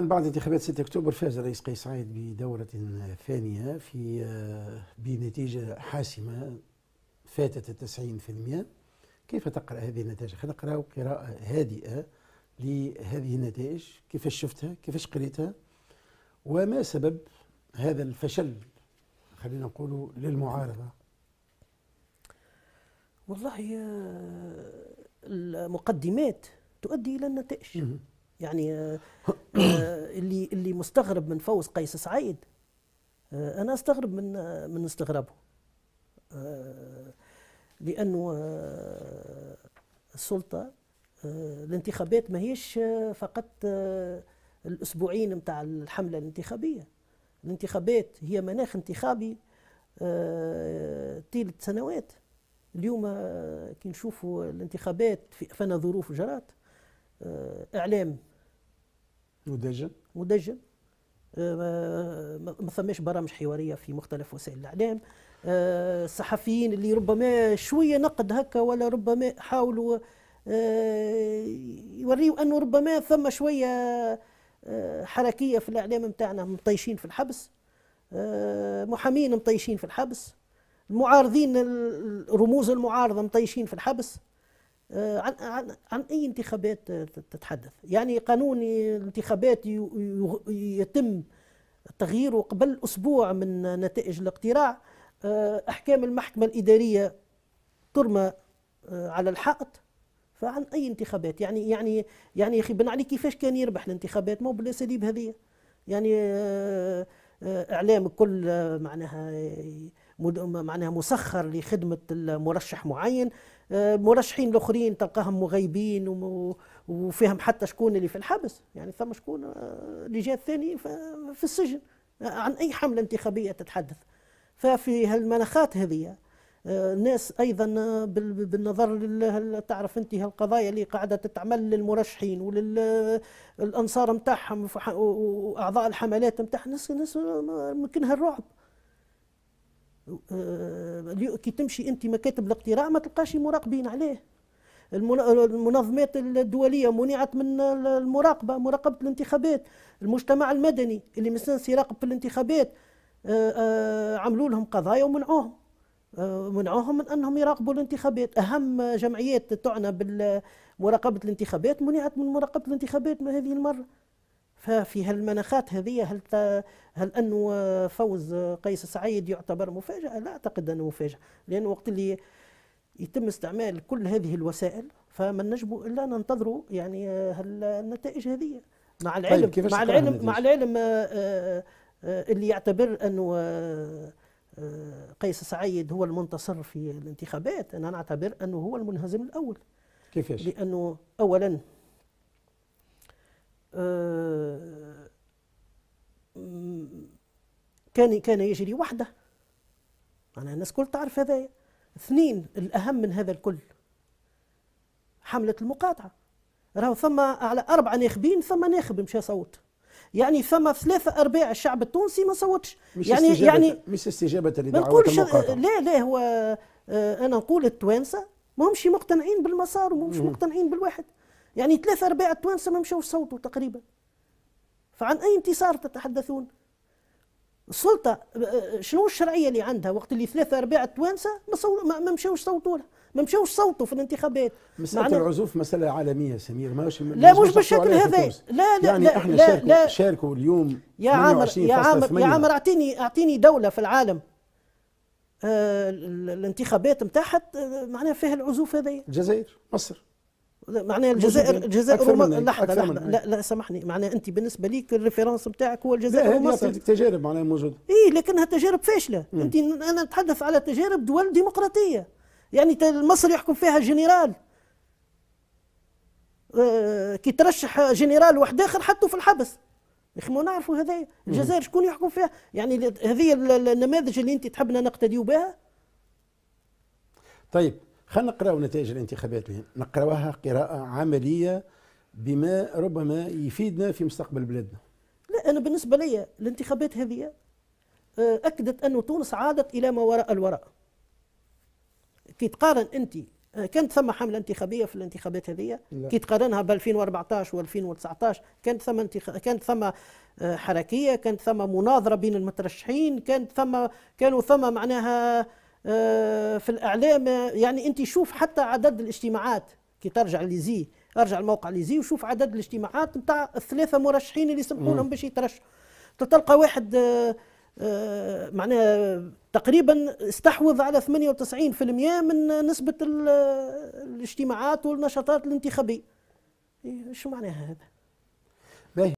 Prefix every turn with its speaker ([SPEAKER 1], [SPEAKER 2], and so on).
[SPEAKER 1] بعد انتخابات 6 اكتوبر فاز الرئيس قيس سعيد بدورة ثانية في آه، بنتيجة حاسمة فاتت التسعين في المئة كيف تقرأ هذه النتائج؟ خلينا نقرأ قراءة هادئة لهذه النتائج كيفاش شفتها كيفاش قريتها وما سبب هذا الفشل خلينا نقول للمعارضة
[SPEAKER 2] والله آه، المقدمات تؤدي إلى النتائج يعني آه، آه، اللي اللي مستغرب من فوز قيس سعيد آه، انا استغرب من من استغرابه لانه السلطه الانتخابات ماهيش فقط الاسبوعين نتاع الحمله الانتخابيه الانتخابات هي مناخ انتخابي طيله سنوات اليوم كي نشوفوا الانتخابات في فانا ظروف جرات آه، اعلام مدجن مدجن آه، ما ثماش برامج حواريه في مختلف وسائل الاعلام الصحفيين آه، اللي ربما شويه نقد هكا ولا ربما حاولوا يوريوا انه ربما ثم شويه حركيه في الاعلام نتاعنا مطيشين في الحبس محامين مطيشين في الحبس المعارضين رموز المعارضه مطيشين في الحبس آه، عن عن عن اي انتخابات آه، تتحدث يعني قانون الانتخابات يتم تغييره قبل اسبوع من نتائج الاقتراع آه، احكام المحكمه الاداريه ترمى على الحائط فعن اي انتخابات يعني يعني يعني يا اخي بن علي كيفاش كان يربح الانتخابات مو بالاساليب هذه يعني اعلام الكل معناها معناها مسخر لخدمه المرشح معين آه، مرشحين الاخرين تلقاهم مغيبين وفيهم حتى شكون اللي في الحبس يعني ثم شكون آه، اللي جاء الثاني في السجن آه، عن اي حمله انتخابيه تتحدث ففي هالمناخات هذه الناس ايضا بالنظر تعرف انت هالقضايا اللي قاعده تتعمل للمرشحين وللانصار نتاعهم واعضاء الحملات نتاعهم الناس ناس الرعب آه، كي تمشي انت مكاتب الاقتراع ما تلقاش مراقبين عليه المنظمات الدولية منعت من المراقبة مراقبة الانتخابات المجتمع المدني اللي مستنس يراقب في الانتخابات آه، آه، عملوا لهم قضايا ومنعوهم منعوهم من انهم يراقبوا الانتخابات اهم جمعيات تعنى بمراقبه الانتخابات منعت من مراقبه الانتخابات هذه المره ففي هالمناخات هذه هل هل انه فوز قيس سعيد يعتبر مفاجاه؟ لا اعتقد انه مفاجاه، لانه وقت اللي يتم استعمال كل هذه الوسائل فما نجم الا ننتظروا يعني النتائج هذه مع طيب، العلم طيب مع العلم مع آه، العلم آه، اللي يعتبر انه آه، قيس سعيد هو المنتصر في الانتخابات انا نعتبر انه هو المنهزم الاول كيفاش؟ لانه اولا آه، كان كان يجري وحده معناها الناس كل تعرف هذا اثنين الاهم من هذا الكل حمله المقاطعه راهو ثم على اربع ناخبين ثم ناخب مشى صوت يعني ثم ثلاثة أرباع الشعب التونسي ما صوتش مش يعني استجابة يعني
[SPEAKER 1] مش استجابة لدعوة المقاطعة
[SPEAKER 2] لا لا هو آه، أنا نقول التوانسة ما همش مقتنعين بالمسار وما همش مقتنعين بالواحد يعني ثلاثة أرباع التوانسة ما مشاوش صوتوا تقريبا فعن أي انتصار تتحدثون السلطة شنو الشرعية اللي عندها وقت اللي ثلاثة أرباع التوانسة ما مشاوش صوتوا لها ما مشاوش صوتوا في الانتخابات مسألة
[SPEAKER 1] العزوف مسألة عالمية سمير مش لا مش بالشكل هذا لا لا يعني لا احنا لا شاركوا, لا شاركوا اليوم يا عامر يا عامر يا عامر
[SPEAKER 2] اعطيني اعطيني دولة في العالم آه الانتخابات نتاعها آه، معناها فيها العزوف هذا الجزائر مصر معناها الجزائر الجزائر وما... لحظه لحظه لا لا سامحني معناها انت بالنسبه ليك الريفيرنس نتاعك هو الجزائر ومصر
[SPEAKER 1] تجارب معناها موجوده
[SPEAKER 2] اي لكنها تجارب فاشله انت انا نتحدث على تجارب دول ديمقراطيه يعني مصر يحكم فيها جنرال آه، كي ترشح جنرال واحد اخر حطوا في الحبس يا اخي ما نعرفوا هذا الجزائر شكون يحكم فيها يعني هذه النماذج اللي انت تحبنا نقتديو بها
[SPEAKER 1] طيب خلينا نقراو نتائج الانتخابات نقراوها قراءة عملية بما ربما يفيدنا في مستقبل بلادنا
[SPEAKER 2] لا أنا بالنسبة لي الانتخابات هذه آه، أكدت أن تونس عادت إلى ما وراء الوراء كي تقارن أنت آه، كانت ثم حملة انتخابية في الانتخابات هذه كي تقارنها ب 2014 و 2019 كانت ثم انتخ... كانت ثم آه، حركية كانت ثم مناظرة بين المترشحين كانت ثم كانوا ثم معناها آه، في الاعلام يعني انت شوف حتى عدد الاجتماعات كي ترجع ليزي ارجع الموقع ليزي وشوف عدد الاجتماعات نتاع الثلاثه مرشحين اللي سمحوا لهم باش يترشحوا تلقى واحد آه، آه، معناها تقريبا استحوذ على 98% من نسبه الاجتماعات والنشاطات الانتخابيه إيه، شو معناها هذا